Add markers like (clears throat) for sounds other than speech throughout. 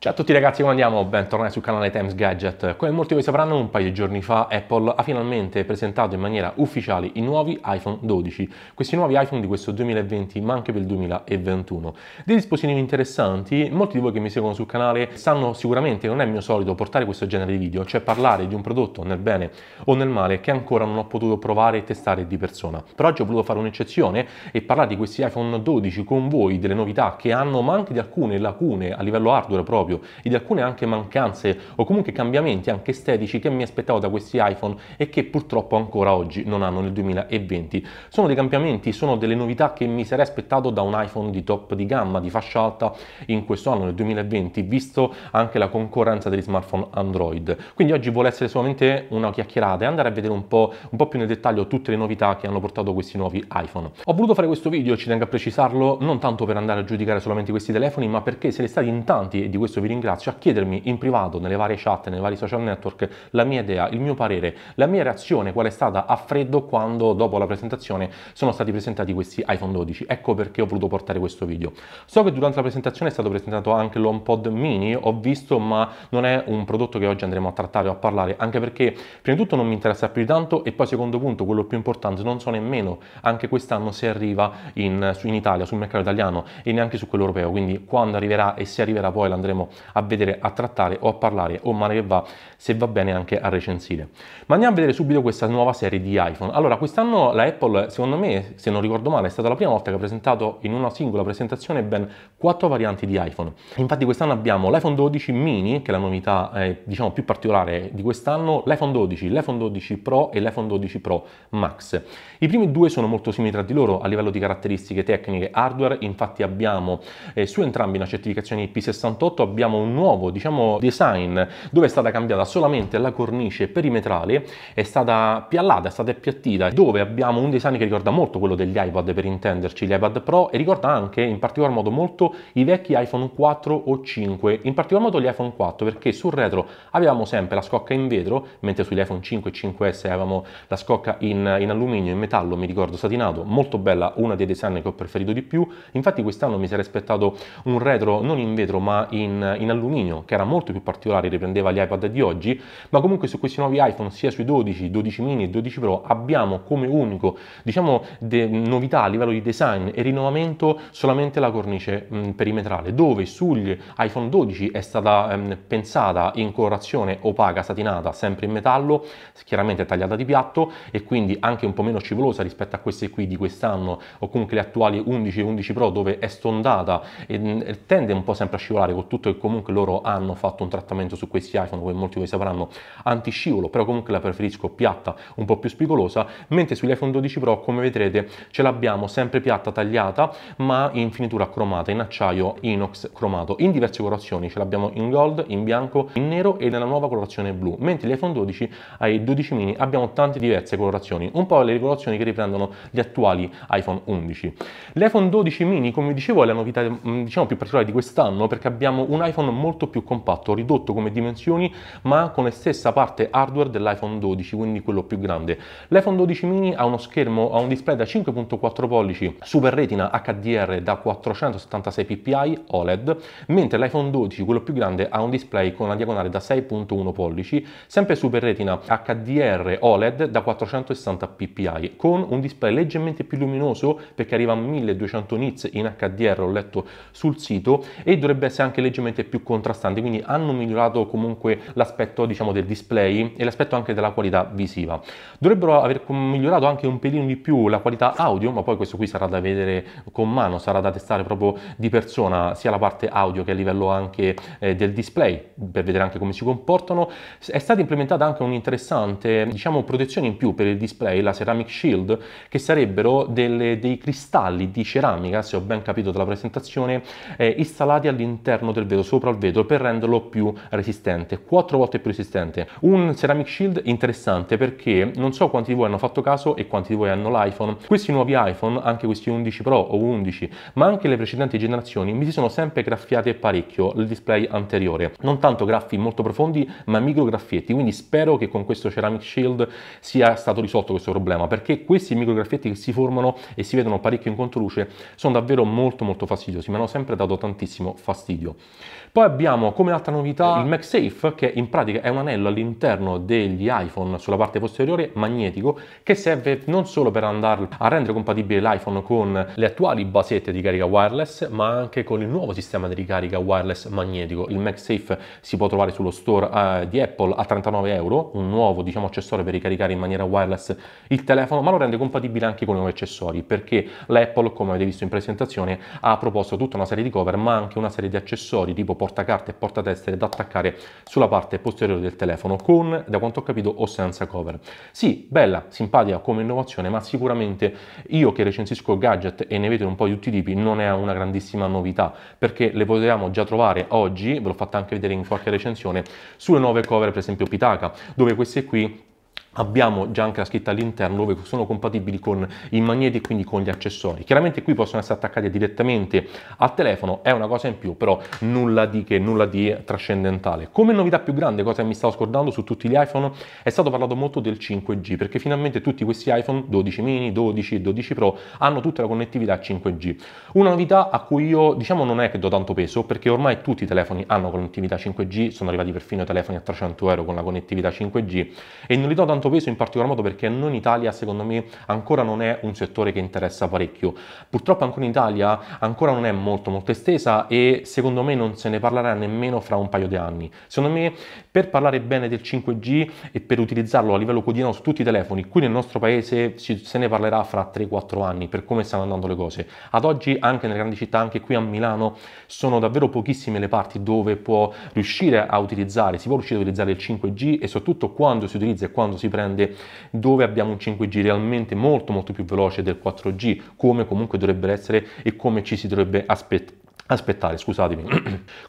Ciao a tutti ragazzi, come andiamo? Bentornati sul canale Times Gadget. Come molti di voi sapranno, un paio di giorni fa Apple ha finalmente presentato in maniera ufficiale i nuovi iPhone 12, questi nuovi iPhone di questo 2020 ma anche per il 2021. Dei dispositivi interessanti, molti di voi che mi seguono sul canale sanno sicuramente che non è mio solito portare questo genere di video, cioè parlare di un prodotto nel bene o nel male che ancora non ho potuto provare e testare di persona. Per oggi ho voluto fare un'eccezione e parlare di questi iPhone 12 con voi, delle novità che hanno ma anche di alcune lacune a livello hardware proprio proprio e di alcune anche mancanze o comunque cambiamenti anche estetici che mi aspettavo da questi iPhone e che purtroppo ancora oggi non hanno nel 2020. Sono dei cambiamenti, sono delle novità che mi sarei aspettato da un iPhone di top di gamma, di fascia alta in questo anno nel 2020, visto anche la concorrenza degli smartphone Android. Quindi oggi vuole essere solamente una chiacchierata e andare a vedere un po', un po più nel dettaglio tutte le novità che hanno portato questi nuovi iPhone. Ho voluto fare questo video, ci tengo a precisarlo, non tanto per andare a giudicare solamente questi telefoni, ma perché se ne stati in tanti e di questo questo vi ringrazio, a chiedermi in privato, nelle varie chat, nei vari social network, la mia idea, il mio parere, la mia reazione, qual è stata a freddo quando dopo la presentazione sono stati presentati questi iPhone 12. Ecco perché ho voluto portare questo video. So che durante la presentazione è stato presentato anche l'HomePod mini, ho visto, ma non è un prodotto che oggi andremo a trattare o a parlare, anche perché prima di tutto non mi interessa più di tanto e poi secondo punto, quello più importante, non so nemmeno anche quest'anno se arriva in, in Italia, sul mercato italiano e neanche su quello europeo, quindi quando arriverà e se arriverà poi l'andremo a vedere, a trattare o a parlare o male che va, se va bene anche a recensire. Ma andiamo a vedere subito questa nuova serie di iPhone. Allora, quest'anno la Apple, secondo me, se non ricordo male, è stata la prima volta che ha presentato in una singola presentazione ben quattro varianti di iPhone. Infatti quest'anno abbiamo l'iPhone 12 mini, che è la novità eh, diciamo più particolare di quest'anno, l'iPhone 12, l'iPhone 12 Pro e l'iPhone 12 Pro Max. I primi due sono molto simili tra di loro a livello di caratteristiche tecniche hardware, infatti abbiamo eh, su entrambi una certificazione IP68, abbiamo abbiamo un nuovo diciamo, design dove è stata cambiata solamente la cornice perimetrale, è stata piallata, è stata appiattita, dove abbiamo un design che ricorda molto quello degli iPad per intenderci, gli iPad Pro, e ricorda anche in particolar modo molto i vecchi iPhone 4 o 5, in particolar modo gli iPhone 4 perché sul retro avevamo sempre la scocca in vetro, mentre sugli iPhone 5 e 5S avevamo la scocca in, in alluminio, in metallo, mi ricordo, satinato, molto bella, una dei design che ho preferito di più, infatti quest'anno mi sarei aspettato un retro non in vetro ma in in, alluminio, che era molto più particolare, riprendeva gli iPad di oggi, ma comunque su questi nuovi iPhone, sia sui 12, 12 mini e 12 Pro, abbiamo come unico, diciamo, de, novità a livello di design e rinnovamento solamente la cornice mh, mm, perimetrale, dove sugli iPhone 12 è stata mh, mm, pensata in colorazione opaca, satinata, sempre in metallo, chiaramente tagliata di piatto e quindi anche un po' meno scivolosa rispetto a queste qui di quest'anno o comunque le attuali 11 e 11 Pro dove è stondata e mm, tende un po' sempre a scivolare con tutto il comunque loro hanno fatto un trattamento su questi iPhone, come molti di voi sapranno, antiscivolo, però comunque la preferisco piatta, un po' più spigolosa, mentre sull'iPhone 12 Pro, come vedrete, ce l'abbiamo sempre piatta tagliata, ma in finitura cromata, in acciaio inox cromato, in diverse colorazioni, ce l'abbiamo in gold, in bianco, in nero e nella nuova colorazione blu, mentre l'iPhone 12 ai 12 mini abbiamo tante diverse colorazioni, un po' le colorazioni che riprendono gli attuali iPhone 11. L'iPhone 12 mini, come dicevo, è la novità diciamo più particolare di quest'anno perché abbiamo un dell'iPhone molto più compatto, ridotto come dimensioni ma con la stessa parte hardware dell'iPhone 12, quindi quello più grande. L'iPhone 12 mini ha uno schermo, ha un display da 5.4 pollici, Super Retina HDR da 476 ppi OLED, mentre l'iPhone 12, quello più grande, ha un display con una diagonale da 6.1 pollici, sempre Super Retina HDR OLED da 460 ppi, con un display leggermente più luminoso perché arriva a 1200 nits in HDR, ho letto sul sito, e dovrebbe essere anche leggermente sicuramente più contrastanti, quindi hanno migliorato comunque l'aspetto diciamo, del display e l'aspetto anche della qualità visiva. Dovrebbero aver migliorato anche un pelino di più la qualità audio, ma poi questo qui sarà da vedere con mano, sarà da testare proprio di persona, sia la parte audio che a livello anche eh, del display, per vedere anche come si comportano. È stata implementata anche un'interessante diciamo, protezione in più per il display, la Ceramic Shield, che sarebbero delle, dei cristalli di ceramica, se ho ben capito dalla presentazione, eh, installati all'interno del vetro vetro, sopra il vetro, per renderlo più resistente, quattro volte più resistente. Un ceramic shield interessante perché non so quanti di voi hanno fatto caso e quanti di voi hanno l'iPhone. Questi nuovi iPhone, anche questi 11 Pro o 11, ma anche le precedenti generazioni, mi si sono sempre graffiate parecchio il display anteriore. Non tanto graffi molto profondi, ma micro graffietti, quindi spero che con questo ceramic shield sia stato risolto questo problema, perché questi micro graffietti che si formano e si vedono parecchio in controluce sono davvero molto molto fastidiosi, mi hanno sempre dato tantissimo fastidio. Poi abbiamo come altra novità il MagSafe che in pratica è un anello all'interno degli iPhone sulla parte posteriore magnetico che serve non solo per andare a rendere compatibile l'iPhone con le attuali basette di carica wireless ma anche con il nuovo sistema di ricarica wireless magnetico. Il MagSafe si può trovare sullo store eh, di Apple a 39 euro, un nuovo diciamo accessorio per ricaricare in maniera wireless il telefono ma lo rende compatibile anche con i nuovi accessori perché l'Apple come avete visto in presentazione ha proposto tutta una serie di cover ma anche una serie di accessori tipo portacarte e portatestere da attaccare sulla parte posteriore del telefono con, da quanto ho capito, o senza cover. Sì, bella, simpatica come innovazione, ma sicuramente io che recensisco gadget e ne vedo un po' di tutti i tipi, non è una grandissima novità, perché le potevamo già trovare oggi, ve l'ho fatta anche vedere in qualche recensione, sulle nuove cover, per esempio Pitaka, dove queste qui abbiamo già anche la scritta all'interno dove sono compatibili con i magneti e quindi con gli accessori. Chiaramente qui possono essere attaccati direttamente al telefono, è una cosa in più, però nulla di che, nulla di trascendentale. Come novità più grande, cosa mi stavo scordando su tutti gli iPhone, è stato parlato molto del 5G, perché finalmente tutti questi iPhone 12 mini, 12 e 12 Pro hanno tutta la connettività 5G. Una novità a cui io diciamo non è che do tanto peso, perché ormai tutti i telefoni hanno connettività 5G, sono arrivati perfino i telefoni a 300 euro con la connettività 5G e non li do tanto tanto peso in particolar modo perché non in Italia secondo me ancora non è un settore che interessa parecchio. Purtroppo ancora in Italia ancora non è molto molto estesa e secondo me non se ne parlerà nemmeno fra un paio di anni. Secondo me per parlare bene del 5G e per utilizzarlo a livello quotidiano su tutti i telefoni, qui nel nostro paese si, se ne parlerà fra 3-4 anni per come stanno andando le cose. Ad oggi anche nelle grandi città, anche qui a Milano, sono davvero pochissime le parti dove può riuscire a utilizzare, si può riuscire a utilizzare il 5G e soprattutto quando si utilizza e quando si ci prende, dove abbiamo un 5G realmente molto molto più veloce del 4G, come comunque dovrebbe essere e come ci si dovrebbe aspettare aspettare, scusatemi.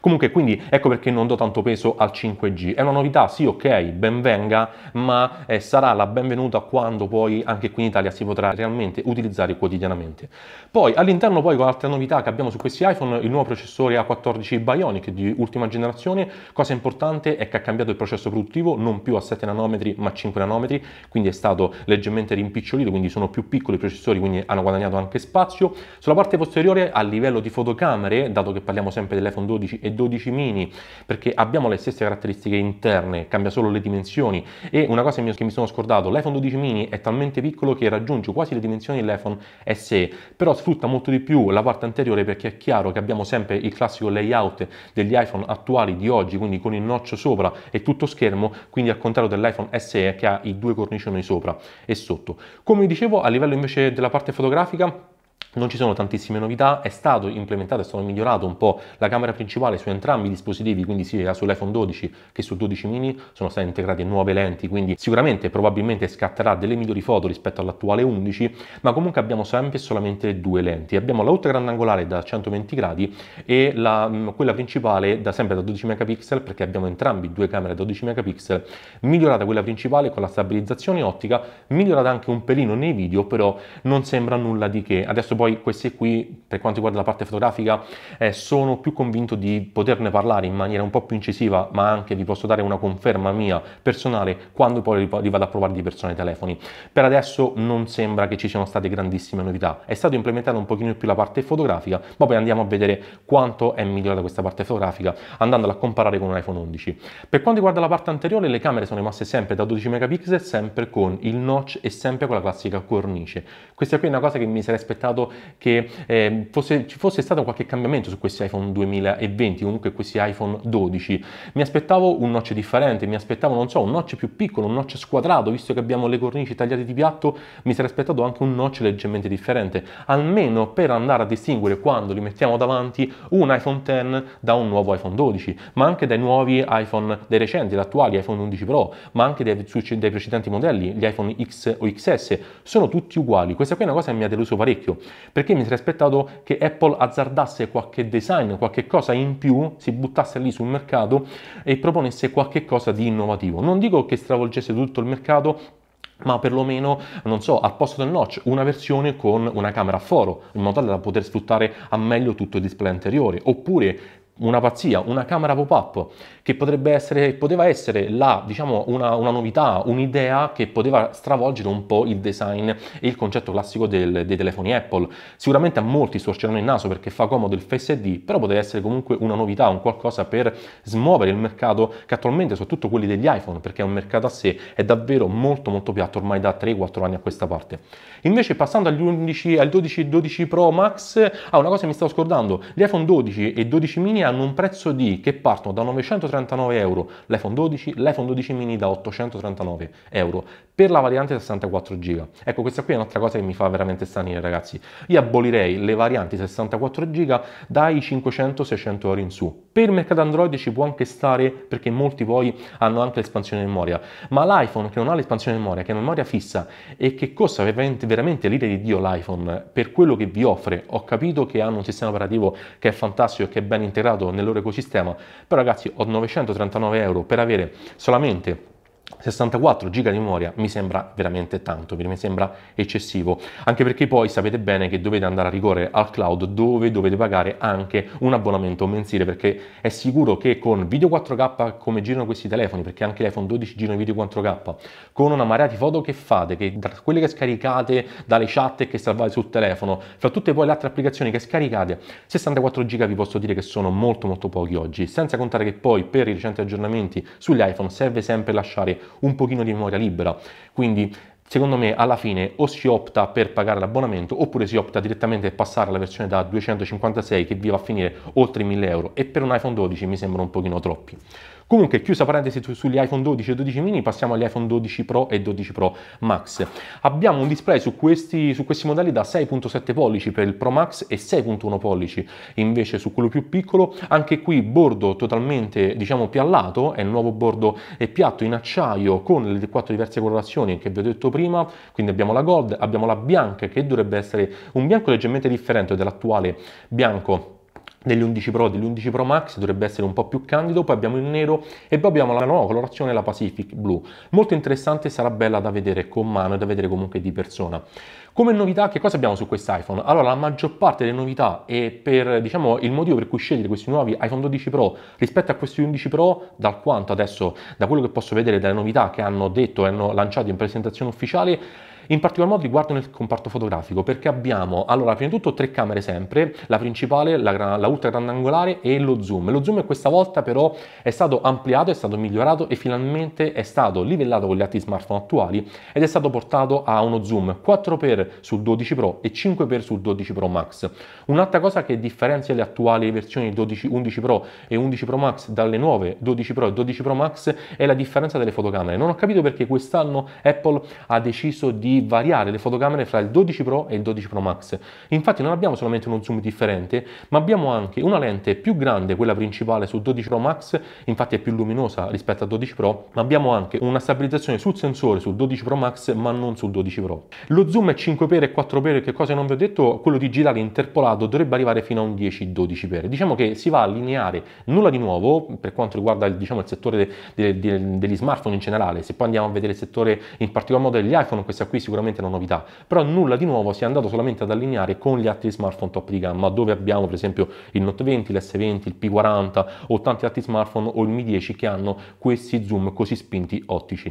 (clears throat) Comunque, quindi ecco perché non do tanto peso al 5G. È una novità, sì, ok, benvenga, ma eh, sarà la benvenuta quando poi anche qui in Italia si potrà realmente utilizzare quotidianamente. Poi all'interno poi con altre novità che abbiamo su questi iPhone, il nuovo processore A14 Bionic di ultima generazione, cosa importante è che ha cambiato il processo produttivo, non più a 7 nanometri, ma a 5 nanometri, quindi è stato leggermente rimpicciolito, quindi sono più piccoli i processori, quindi hanno guadagnato anche spazio. Sulla parte posteriore a livello di fotocamere dato che parliamo sempre dell'iPhone 12 e 12 mini, perché abbiamo le stesse caratteristiche interne, cambia solo le dimensioni. E una cosa che mi sono scordato, l'iPhone 12 mini è talmente piccolo che raggiunge quasi le dimensioni dell'iPhone SE, però sfrutta molto di più la parte anteriore perché è chiaro che abbiamo sempre il classico layout degli iPhone attuali di oggi, quindi con il noccio sopra e tutto schermo, quindi al contrario dell'iPhone SE che ha i due cornicioni sopra e sotto. Come dicevo, a livello invece della parte fotografica, non ci sono tantissime novità, è stato implementato, è stato migliorato un po' la camera principale su entrambi i dispositivi, quindi sia sull'iPhone 12 che sul 12 mini sono state integrate nuove lenti, quindi sicuramente probabilmente scatterà delle migliori foto rispetto all'attuale 11, ma comunque abbiamo sempre solamente due lenti. Abbiamo la ultra grandangolare da 120 gradi e la, mm, quella principale da sempre da 12 megapixel perché abbiamo entrambi due camere da 12 megapixel, migliorata quella principale con la stabilizzazione ottica, migliorata anche un pelino nei video, però non sembra nulla di che. Adesso poi queste qui, per quanto riguarda la parte fotografica, eh, sono più convinto di poterne parlare in maniera un po' più incisiva, ma anche vi posso dare una conferma mia personale quando poi li vado a provare di persona i telefoni. Per adesso non sembra che ci siano state grandissime novità, è stato implementato un pochino più la parte fotografica, ma poi andiamo a vedere quanto è migliorata questa parte fotografica andandola a comparare con un iPhone 11. Per quanto riguarda la parte anteriore, le camere sono rimaste sempre da 12 megapixel, sempre con il notch e sempre con la classica cornice. Questa qui è una cosa che mi sarei aspettato che eh, fosse, ci fosse stato qualche cambiamento su questi iPhone 2020, comunque questi iPhone 12. Mi aspettavo un notch differente, mi aspettavo, non so, un notch più piccolo, un notch squadrato, visto che abbiamo le cornici tagliate di piatto, mi sarei aspettato anche un notch leggermente differente, almeno per andare a distinguere quando li mettiamo davanti un iPhone X da un nuovo iPhone 12, ma anche dai nuovi iPhone, dai recenti, dai attuali iPhone 11 Pro, ma anche dai, dai precedenti modelli, gli iPhone X o XS, sono tutti uguali. Questa qui è una cosa che mi ha deluso parecchio perché mi sarei aspettato che Apple azzardasse qualche design, qualche cosa in più, si buttasse lì sul mercato e proponesse qualche cosa di innovativo. Non dico che stravolgesse tutto il mercato, ma perlomeno, non so, al posto del notch, una versione con una camera a foro, in modo tale da poter sfruttare a meglio tutto il display anteriore, oppure una pazzia, una camera pop-up che potrebbe essere, poteva essere la, diciamo, una, una, novità, un'idea che poteva stravolgere un po' il design e il concetto classico del, dei telefoni Apple. Sicuramente a molti storceranno il naso perché fa comodo il Face ID, però poteva essere comunque una novità, un qualcosa per smuovere il mercato che attualmente, soprattutto quelli degli iPhone, perché è un mercato a sé, è davvero molto molto piatto ormai da 3-4 anni a questa parte. Invece passando agli 11, al 12 12 Pro Max, ah una cosa mi stavo scordando, gli iPhone 12 e 12 mini hanno un prezzo di, che partono da 939 euro l'iPhone 12, l'iPhone 12 mini da 839 euro per la variante 64 GB. Ecco, questa qui è un'altra cosa che mi fa veramente stanire, ragazzi. Io abolirei le varianti 64 GB dai 500-600 euro in su. Per il mercato Android ci può anche stare perché molti poi hanno anche l'espansione memoria, ma l'iPhone che non ha l'espansione memoria, che è memoria fissa e che costa veramente, veramente l'ire di Dio l'iPhone per quello che vi offre, ho capito che hanno un sistema operativo che è fantastico e che è ben integrato entrato nel loro ecosistema, però ragazzi ho 939 euro per avere solamente 64 giga di memoria mi sembra veramente tanto, mi sembra eccessivo, anche perché poi sapete bene che dovete andare a ricorrere al cloud dove dovete pagare anche un abbonamento mensile perché è sicuro che con video 4K come girano questi telefoni, perché anche l'iPhone 12 gira in video 4K, con una marea di foto che fate, che tra quelle che scaricate dalle chat e che salvate sul telefono, fra tutte poi le altre applicazioni che scaricate, 64 giga vi posso dire che sono molto molto pochi oggi, senza contare che poi per i recenti aggiornamenti sugli iPhone serve sempre lasciare un pochino di memoria libera. Quindi secondo me alla fine o si opta per pagare l'abbonamento oppure si opta direttamente per passare alla versione da 256 che vi va a finire oltre i 1000 euro e per un iPhone 12 mi sembrano un pochino troppi. Comunque, chiusa parentesi sugli iPhone 12 e 12 mini, passiamo agli iPhone 12 Pro e 12 Pro Max. Abbiamo un display su questi, su questi modelli da 6.7 pollici per il Pro Max e 6.1 pollici invece su quello più piccolo. Anche qui bordo totalmente, diciamo, piallato, è il nuovo bordo e piatto in acciaio con le quattro diverse colorazioni che vi ho detto prima, quindi abbiamo la gold, abbiamo la bianca che dovrebbe essere un bianco leggermente differente dell'attuale bianco degli 11 Pro, degli 11 Pro Max, dovrebbe essere un po' più candido, poi abbiamo il nero e poi abbiamo la nuova colorazione, la Pacific Blue. Molto interessante, sarà bella da vedere con mano e da vedere comunque di persona. Come novità, che cosa abbiamo su quest'iPhone? Allora, la maggior parte delle novità e per, diciamo, il motivo per cui scegliere questi nuovi iPhone 12 Pro rispetto a questi 11 Pro, dal quanto adesso, da quello che posso vedere dalle novità che hanno detto e hanno lanciato in presentazione ufficiale, in particolar modo riguardo nel comparto fotografico perché abbiamo, allora, prima di tutto tre camere sempre, la principale, la, la ultra grandangolare e lo zoom. Lo zoom questa volta però è stato ampliato, è stato migliorato e finalmente è stato livellato con gli altri smartphone attuali ed è stato portato a uno zoom 4x sul 12 Pro e 5x sul 12 Pro Max. Un'altra cosa che differenzia le attuali versioni 12, 11 Pro e 11 Pro Max dalle nuove 12 Pro e 12 Pro Max è la differenza delle fotocamere. Non ho capito perché quest'anno Apple ha deciso di variare le fotocamere fra il 12 Pro e il 12 Pro Max. Infatti non abbiamo solamente uno zoom differente, ma abbiamo anche una lente più grande, quella principale sul 12 Pro Max, infatti è più luminosa rispetto al 12 Pro, ma abbiamo anche una stabilizzazione sul sensore sul 12 Pro Max, ma non sul 12 Pro. Lo zoom è 5 per e 4 per, che cosa non vi ho detto, quello digitale interpolato dovrebbe arrivare fino a un 10-12 per. Diciamo che si va a allineare nulla di nuovo per quanto riguarda il, diciamo, il settore de, de, de, degli smartphone in generale, se poi andiamo a vedere il settore in particolar modo degli iPhone, questa qui si sicuramente una novità, però nulla di nuovo si è andato solamente ad allineare con gli altri smartphone top di gamma, dove abbiamo per esempio il Note 20, l'S20, il P40 o tanti altri smartphone o il Mi 10 che hanno questi zoom così spinti ottici.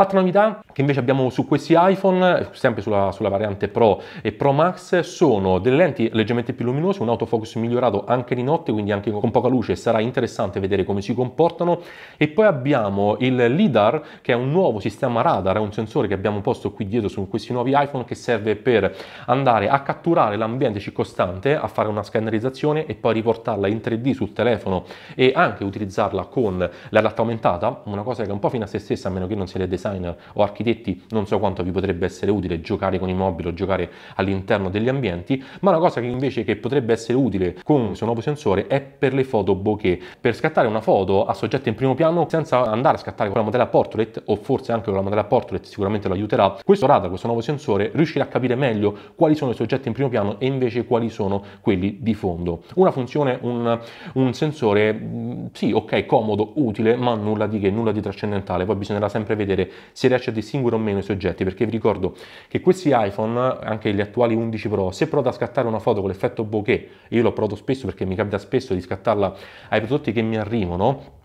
Altra novità che invece abbiamo su questi iPhone, eh, sempre sulla, sulla variante Pro e Pro Max, sono delle lenti leggermente più luminose, un autofocus migliorato anche di notte, quindi anche con poca luce sarà interessante vedere come si comportano. E poi abbiamo il LIDAR, che è un nuovo sistema radar, è un sensore che abbiamo posto qui dietro su questi nuovi iPhone che serve per andare a catturare l'ambiente circostante, a fare una scannerizzazione e poi riportarla in 3D sul telefono e anche utilizzarla con la realtà aumentata, una cosa che è un po' fino a se stessa, a meno che non sia le design designer o architetti non so quanto vi potrebbe essere utile giocare con i mobili o giocare all'interno degli ambienti, ma una cosa che invece che potrebbe essere utile con questo nuovo sensore è per le foto bokeh, per scattare una foto a soggetto in primo piano senza andare a scattare con la modella portrait o forse anche con la modella portrait sicuramente lo aiuterà, questo radar, questo nuovo sensore riuscirà a capire meglio quali sono i soggetti in primo piano e invece quali sono quelli di fondo. Una funzione, un, un sensore, mm, sì ok, comodo, utile, ma nulla di che, nulla di trascendentale, poi bisognerà sempre vedere se riesce a distinguere o meno i soggetti, perché vi ricordo che questi iPhone, anche gli attuali 11 Pro, se provate a scattare una foto con l'effetto bokeh, io l'ho provato spesso perché mi capita spesso di scattarla ai prodotti che mi arrivano,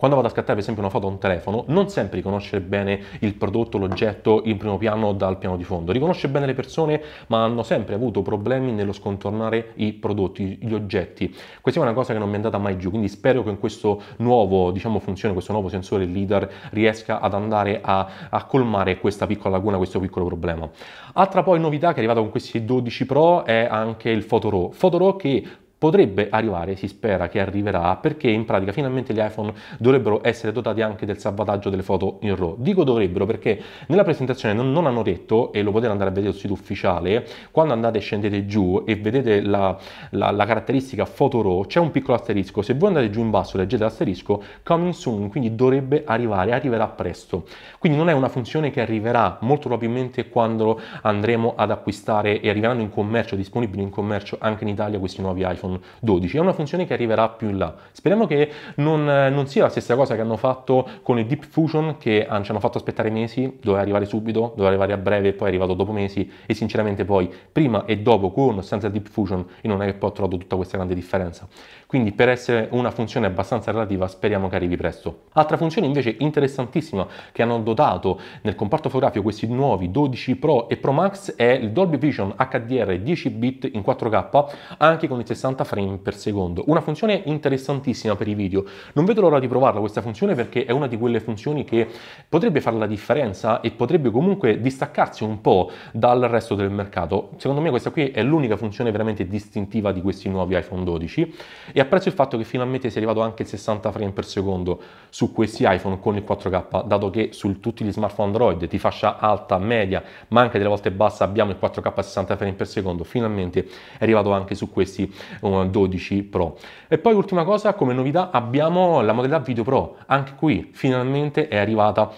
quando vado a scattare per esempio una foto a un telefono, non sempre riconosce bene il prodotto, l'oggetto in primo piano dal piano di fondo. Riconosce bene le persone, ma hanno sempre avuto problemi nello scontornare i prodotti, gli oggetti. Questa è una cosa che non mi è andata mai giù, quindi spero che in questo nuovo, diciamo, funzione, questo nuovo sensore LIDAR riesca ad andare a, a colmare questa piccola laguna, questo piccolo problema. Altra poi novità che è arrivata con questi 12 Pro è anche il Fotoro. Fotoro che potrebbe arrivare, si spera che arriverà, perché in pratica finalmente gli iPhone dovrebbero essere dotati anche del salvataggio delle foto in RAW. Dico dovrebbero perché nella presentazione non, non hanno detto, e lo potete andare a vedere sul sito ufficiale, quando andate e scendete giù e vedete la, la, la caratteristica foto RAW, c'è un piccolo asterisco, se voi andate giù in basso leggete l'asterisco, coming soon, quindi dovrebbe arrivare, arriverà presto. Quindi non è una funzione che arriverà molto probabilmente quando andremo ad acquistare e arriveranno in commercio, disponibili in commercio anche in Italia questi nuovi iPhone iPhone 12, è una funzione che arriverà più in là. Speriamo che non, eh, non sia la stessa cosa che hanno fatto con il Deep Fusion che ah, ci hanno fatto aspettare mesi, doveva arrivare subito, doveva arrivare a breve e poi è arrivato dopo mesi e sinceramente poi prima e dopo con o senza Deep Fusion io non è che poi ho trovato tutta questa grande differenza quindi per essere una funzione abbastanza relativa speriamo che arrivi presto. Altra funzione invece interessantissima che hanno dotato nel comparto fotografico questi nuovi 12 Pro e Pro Max è il Dolby Vision HDR 10 bit in 4K anche con i 60 frame per secondo. Una funzione interessantissima per i video. Non vedo l'ora di provarla questa funzione perché è una di quelle funzioni che potrebbe fare la differenza e potrebbe comunque distaccarsi un po' dal resto del mercato. Secondo me questa qui è l'unica funzione veramente distintiva di questi nuovi iPhone 12 apprezzo il fatto che finalmente sia arrivato anche il 60 frame per secondo su questi iPhone con il 4K, dato che su tutti gli smartphone Android di fascia alta, media, ma anche delle volte bassa abbiamo il 4K a 60 frame per secondo, finalmente è arrivato anche su questi 12 Pro. E poi ultima cosa, come novità abbiamo la modalità Video Pro, anche qui finalmente è arrivata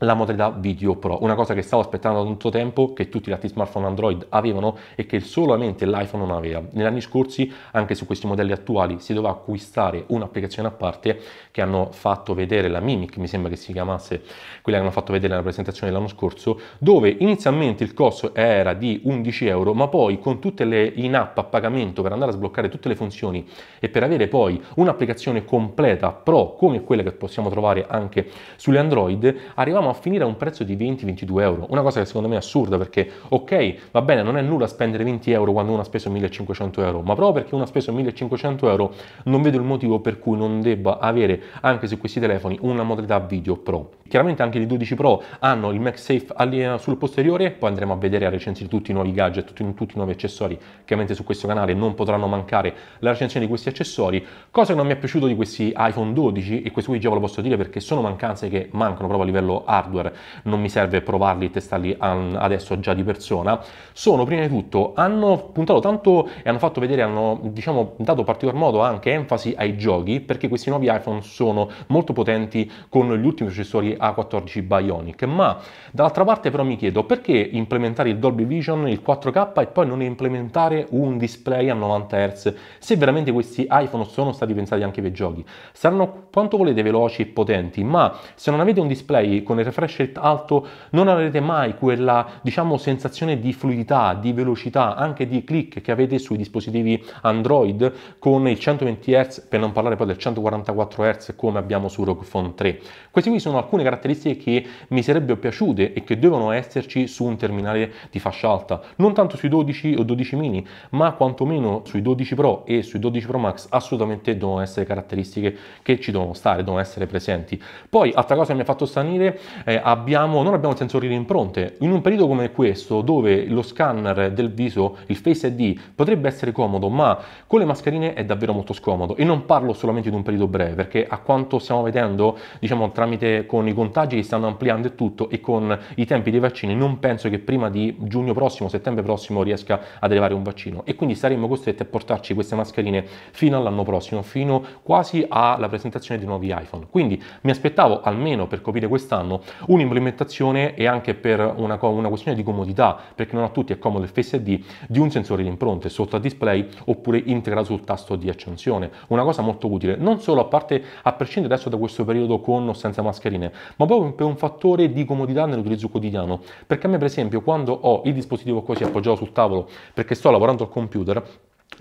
la modalità Video Pro, una cosa che stavo aspettando da tanto tempo, che tutti gli altri smartphone Android avevano e che solamente l'iPhone non aveva. Negli anni scorsi, anche su questi modelli attuali, si doveva acquistare un'applicazione a parte che hanno fatto vedere la Mimic, mi sembra che si chiamasse quella che hanno fatto vedere nella presentazione dell'anno scorso, dove inizialmente il costo era di 11 euro, ma poi con tutte le in-app a pagamento per andare a sbloccare tutte le funzioni e per avere poi un'applicazione completa pro come quella che possiamo trovare anche sulle Android, arriviamo andavamo a finire a un prezzo di 20-22 euro, una cosa che secondo me è assurda perché ok, va bene, non è nulla spendere 20 euro quando uno ha speso 1500 euro, ma proprio perché uno ha speso 1500 euro non vedo il motivo per cui non debba avere anche su questi telefoni una modalità video pro. Chiaramente anche i 12 Pro hanno il MagSafe eh, sul posteriore, poi andremo a vedere a recensire tutti i nuovi gadget, tutti, tutti i nuovi accessori, chiaramente su questo canale non potranno mancare la recensione di questi accessori, cosa che non mi è piaciuto di questi iPhone 12 e questo qui già ve lo posso dire perché sono mancanze che mancano proprio a livello hardware hardware, non mi serve provarli e testarli adesso già di persona, sono prima di tutto, hanno puntato tanto e hanno fatto vedere, hanno diciamo dato particolar modo anche enfasi ai giochi, perché questi nuovi iPhone sono molto potenti con gli ultimi processori A14 Bionic, ma dall'altra parte però mi chiedo perché implementare il Dolby Vision, il 4K e poi non implementare un display a 90 Hz se veramente questi iPhone sono stati pensati anche per i giochi. Saranno quanto volete veloci e potenti, ma se non avete un display con il refresh rate alto non avrete mai quella diciamo sensazione di fluidità, di velocità, anche di click che avete sui dispositivi Android con il 120 Hz, per non parlare poi del 144 Hz come abbiamo su ROG Phone 3. Queste qui sono alcune caratteristiche che mi sarebbero piaciute e che devono esserci su un terminale di fascia alta, non tanto sui 12 o 12 mini, ma quantomeno sui 12 Pro e sui 12 Pro Max assolutamente devono essere caratteristiche che ci devono stare, devono essere presenti. Poi, altra cosa che mi ha fatto stranire eh, abbiamo, non abbiamo sensori di impronte. In un periodo come questo, dove lo scanner del viso, il Face ID, potrebbe essere comodo, ma con le mascherine è davvero molto scomodo. E non parlo solamente di un periodo breve, perché a quanto stiamo vedendo, diciamo, tramite con i contagi che stanno ampliando e tutto, e con i tempi dei vaccini, non penso che prima di giugno prossimo, settembre prossimo, riesca ad arrivare un vaccino. E quindi saremmo costretti a portarci queste mascherine fino all'anno prossimo, fino quasi alla presentazione di nuovi iPhone. Quindi mi aspettavo almeno per coprire quest'anno Un'implementazione e anche per una, una, questione di comodità, perché non a tutti è comodo il FSD, di un sensore di impronte sotto a display oppure integrato sul tasto di accensione. Una cosa molto utile, non solo a parte a prescindere adesso da questo periodo con o senza mascherine, ma proprio per un fattore di comodità nell'utilizzo quotidiano. Perché a me, per esempio, quando ho il dispositivo così appoggiato sul tavolo perché sto lavorando al computer,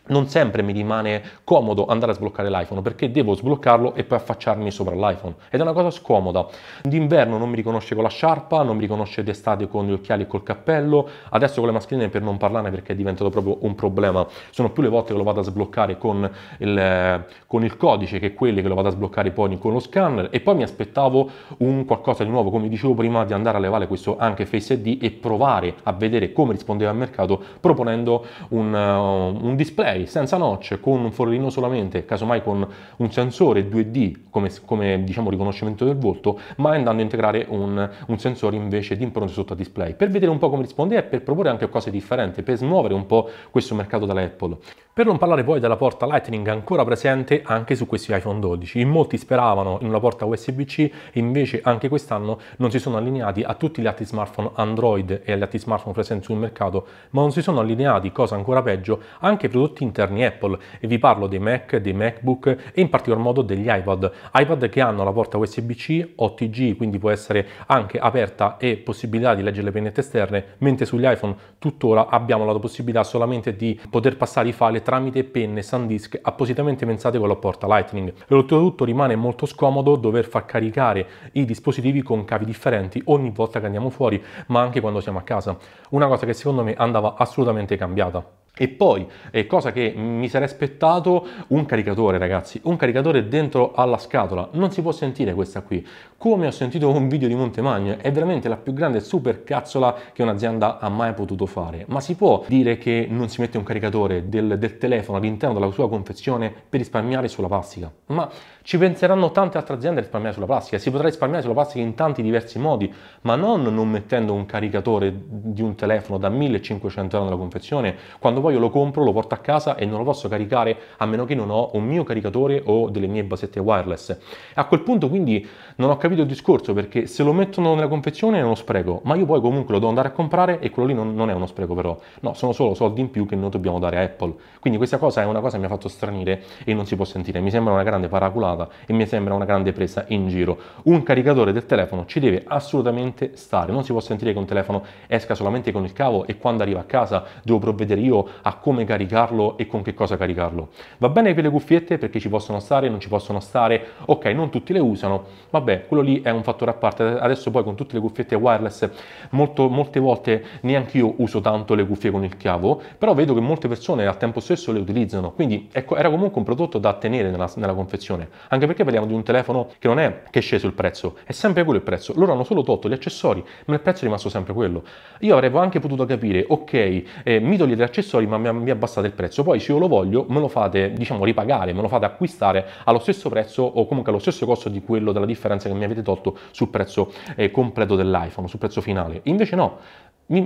non sempre mi rimane comodo andare a sbloccare l'iPhone perché devo sbloccarlo e poi affacciarmi sopra l'iPhone ed è una cosa scomoda. D'inverno non mi riconosce con la sciarpa, non mi riconosce d'estate con gli occhiali e col cappello, adesso con le mascherine per non parlarne perché è diventato proprio un problema. Sono più le volte che lo vado a sbloccare con il, con il codice che quelle che lo vado a sbloccare poi con lo scanner e poi mi aspettavo un qualcosa di nuovo, come dicevo prima, di andare a levare questo anche Face ID e provare a vedere come rispondeva al mercato proponendo un, un dispositivo display senza notch, con un forellino solamente, casomai con un sensore 2D come, come diciamo, riconoscimento del volto, ma andando a integrare un, un sensore invece di impronte sotto a display, per vedere un po' come risponde e per proporre anche cose differenti, per smuovere un po' questo mercato dall'Apple. Per non parlare poi della porta Lightning ancora presente anche su questi iPhone 12. In molti speravano in una porta USB-C, invece anche quest'anno non si sono allineati a tutti gli altri smartphone Android e agli altri smartphone presenti sul mercato, ma non si sono allineati, cosa ancora peggio, anche ai prodotti interni Apple. E vi parlo dei Mac, dei MacBook e in particolar modo degli iPad. iPad che hanno la porta USB-C, OTG, quindi può essere anche aperta e possibilità di leggere le pennette esterne, mentre sugli iPhone tuttora abbiamo la possibilità solamente di poter passare i file tramite penne SanDisk appositamente pensate con la porta Lightning. E oltretutto rimane molto scomodo dover far caricare i dispositivi con cavi differenti ogni volta che andiamo fuori, ma anche quando siamo a casa. Una cosa che secondo me andava assolutamente cambiata. E poi, eh, cosa che mi sarei aspettato, un caricatore ragazzi, un caricatore dentro alla scatola, non si può sentire questa qui, come ho sentito un video di Montemagno, è veramente la più grande supercazzola che un'azienda ha mai potuto fare. Ma si può dire che non si mette un caricatore del, del telefono all'interno della sua confezione per risparmiare sulla plastica? Ma ci penseranno tante altre aziende a risparmiare sulla plastica, si potrà risparmiare sulla plastica in tanti diversi modi, ma non non mettendo un caricatore di un telefono da 1500 euro nella confezione, quando poi lo compro, lo porto a casa e non lo posso caricare a meno che non ho un mio caricatore o delle mie basette wireless. A quel punto quindi non ho capito capito il discorso perché se lo mettono nella confezione è uno spreco, ma io poi comunque lo devo andare a comprare e quello lì non, non è uno spreco però, no, sono solo soldi in più che noi dobbiamo dare a Apple. Quindi questa cosa è una cosa che mi ha fatto stranire e non si può sentire, mi sembra una grande paraculata e mi sembra una grande presa in giro. Un caricatore del telefono ci deve assolutamente stare, non si può sentire che un telefono esca solamente con il cavo e quando arriva a casa devo provvedere io a come caricarlo e con che cosa caricarlo. Va bene per le cuffiette perché ci possono stare, non ci possono stare, ok, non tutti le usano, vabbè, quello lì è un fattore a parte. Adesso poi con tutte le cuffiette wireless, molto, molte volte neanche io uso tanto le cuffie con il chiavo, però vedo che molte persone al tempo stesso le utilizzano, quindi ecco, era comunque un prodotto da tenere nella, nella confezione, anche perché parliamo di un telefono che non è che è sceso il prezzo, è sempre quello il prezzo. Loro hanno solo tolto gli accessori, ma il prezzo è rimasto sempre quello. Io avrei anche potuto capire, ok, eh, mi togliete gli accessori, ma mi, mi abbassate il prezzo, poi se io lo voglio me lo fate, diciamo, ripagare, me lo fate acquistare allo stesso prezzo o comunque allo stesso costo di quello della differenza che mi avete tolto sul prezzo eh, completo dell'iPhone, sul prezzo finale. Invece no,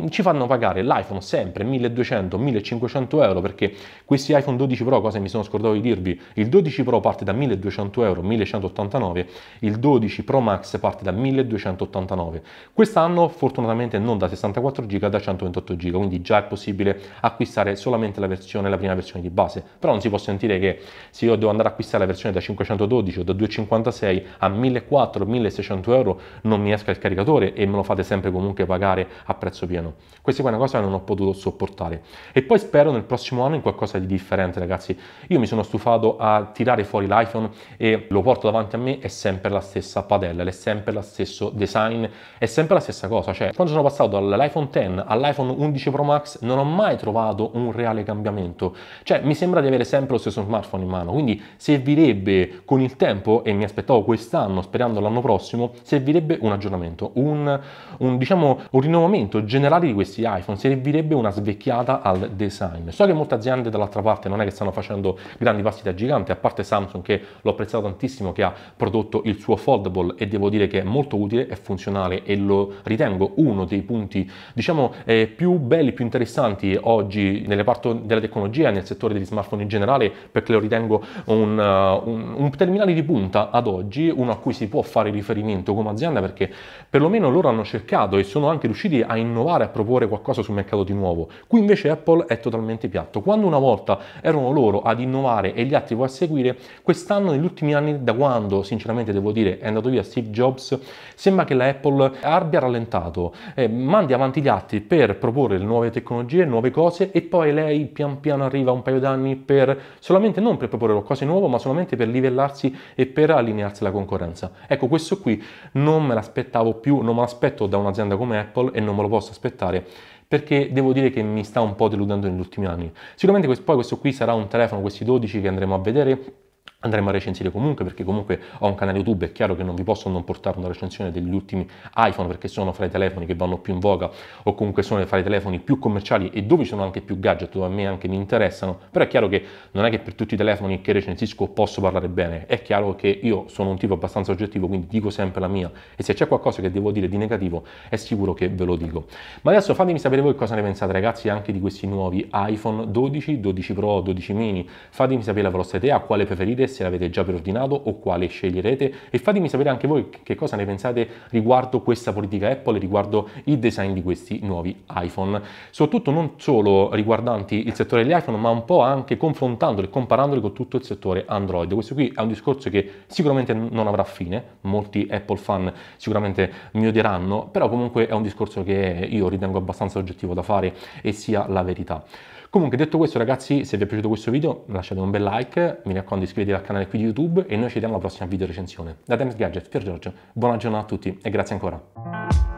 ci fanno pagare l'iPhone sempre 1200-1500 euro perché questi iPhone 12 Pro, cosa mi sono scordato di dirvi, il 12 Pro parte da 1200 euro, 1189, il 12 Pro Max parte da 1289. Quest'anno fortunatamente non da 64 GB, da 128 GB, quindi già è possibile acquistare solamente la versione, la prima versione di base, però non si può sentire che se io devo andare ad acquistare la versione da 512 o da 256 a 1400-1600 euro non mi esca il caricatore e me lo fate sempre comunque pagare a prezzo pieno. Questa qua è una cosa che non ho potuto sopportare. E poi spero nel prossimo anno in qualcosa di differente, ragazzi. Io mi sono stufato a tirare fuori l'iPhone e lo porto davanti a me, è sempre la stessa padella, è sempre lo stesso design, è sempre la stessa cosa. Cioè, quando sono passato dall'iPhone X all'iPhone 11 Pro Max non ho mai trovato un reale cambiamento. Cioè, mi sembra di avere sempre lo stesso smartphone in mano, quindi servirebbe con il tempo, e mi aspettavo quest'anno, sperando l'anno prossimo, servirebbe un aggiornamento, un, un diciamo, un rinnovamento generale generale di questi iPhone servirebbe una svecchiata al design. So che molte aziende dall'altra parte non è che stanno facendo grandi passi da gigante, a parte Samsung che l'ho apprezzato tantissimo, che ha prodotto il suo foldable e devo dire che è molto utile, e funzionale e lo ritengo uno dei punti diciamo eh, più belli, più interessanti oggi nelle parti della tecnologia, nel settore degli smartphone in generale, perché lo ritengo un, uh, un, un terminale di punta ad oggi, uno a cui si può fare riferimento come azienda perché perlomeno loro hanno cercato e sono anche riusciti a innovare provare a proporre qualcosa sul mercato di nuovo. Qui invece Apple è totalmente piatto. Quando una volta erano loro ad innovare e gli altri poi a seguire, quest'anno, negli ultimi anni, da quando sinceramente devo dire è andato via Steve Jobs, sembra che la Apple abbia rallentato, eh, mandi avanti gli atti per proporre nuove tecnologie, nuove cose e poi lei pian piano arriva un paio d'anni per solamente non per proporre qualcosa di nuovo, ma solamente per livellarsi e per allinearsi alla concorrenza. Ecco, questo qui non me l'aspettavo più, non me l'aspetto da un'azienda come Apple e non me lo posso aspettare aspettare perché devo dire che mi sta un po' deludendo negli ultimi anni. Sicuramente poi questo qui sarà un telefono, questi 12 che andremo a vedere, andremo a recensire comunque perché comunque ho un canale YouTube, è chiaro che non vi posso non portare una recensione degli ultimi iPhone perché sono fra i telefoni che vanno più in voga o comunque sono fra i telefoni più commerciali e dove ci sono anche più gadget, dove a me anche mi interessano, però è chiaro che non è che per tutti i telefoni che recensisco posso parlare bene, è chiaro che io sono un tipo abbastanza oggettivo, quindi dico sempre la mia e se c'è qualcosa che devo dire di negativo è sicuro che ve lo dico. Ma adesso fatemi sapere voi cosa ne pensate ragazzi anche di questi nuovi iPhone 12, 12 Pro, 12 mini, fatemi sapere la vostra idea, quale preferite chiarire se l'avete già preordinato o quale sceglierete e fatemi sapere anche voi che cosa ne pensate riguardo questa politica Apple, riguardo il design di questi nuovi iPhone. Soprattutto non solo riguardanti il settore degli iPhone, ma un po' anche confrontandoli e comparandoli con tutto il settore Android. Questo qui è un discorso che sicuramente non avrà fine, molti Apple fan sicuramente mi odieranno, però comunque è un discorso che io ritengo abbastanza oggettivo da fare e sia la verità. Comunque detto questo ragazzi, se vi è piaciuto questo video lasciate un bel like, mi raccomando iscrivetevi al canale qui di YouTube e noi ci vediamo alla prossima video recensione. Da Times Gadget, Pier Giorgio, buona giornata a tutti e grazie ancora.